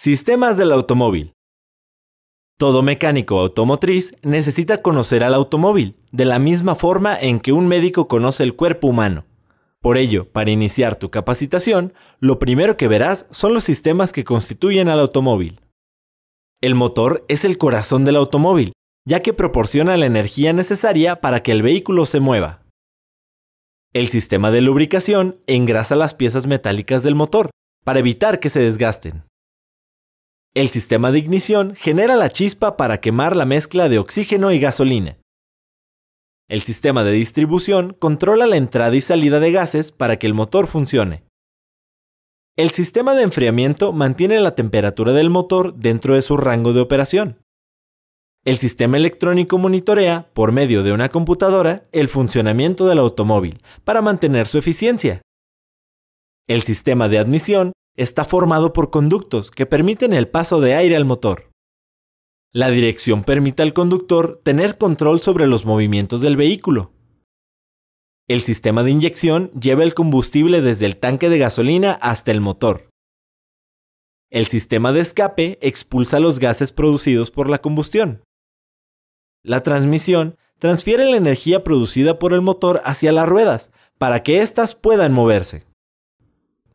Sistemas del automóvil. Todo mecánico automotriz necesita conocer al automóvil, de la misma forma en que un médico conoce el cuerpo humano. Por ello, para iniciar tu capacitación, lo primero que verás son los sistemas que constituyen al automóvil. El motor es el corazón del automóvil, ya que proporciona la energía necesaria para que el vehículo se mueva. El sistema de lubricación engrasa las piezas metálicas del motor, para evitar que se desgasten. El sistema de ignición genera la chispa para quemar la mezcla de oxígeno y gasolina. El sistema de distribución controla la entrada y salida de gases para que el motor funcione. El sistema de enfriamiento mantiene la temperatura del motor dentro de su rango de operación. El sistema electrónico monitorea, por medio de una computadora, el funcionamiento del automóvil para mantener su eficiencia. El sistema de admisión está formado por conductos que permiten el paso de aire al motor. La dirección permite al conductor tener control sobre los movimientos del vehículo. El sistema de inyección lleva el combustible desde el tanque de gasolina hasta el motor. El sistema de escape expulsa los gases producidos por la combustión. La transmisión transfiere la energía producida por el motor hacia las ruedas para que éstas puedan moverse.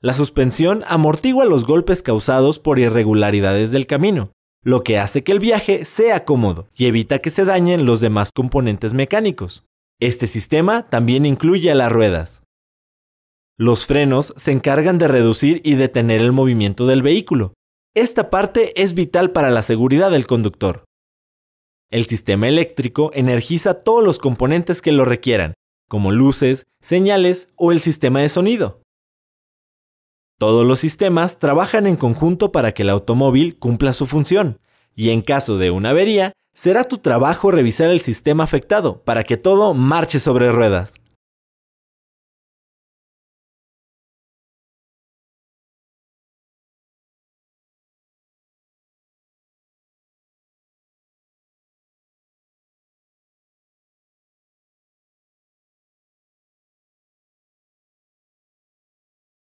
La suspensión amortigua los golpes causados por irregularidades del camino, lo que hace que el viaje sea cómodo y evita que se dañen los demás componentes mecánicos. Este sistema también incluye a las ruedas. Los frenos se encargan de reducir y detener el movimiento del vehículo. Esta parte es vital para la seguridad del conductor. El sistema eléctrico energiza todos los componentes que lo requieran, como luces, señales o el sistema de sonido. Todos los sistemas trabajan en conjunto para que el automóvil cumpla su función, y en caso de una avería, será tu trabajo revisar el sistema afectado para que todo marche sobre ruedas.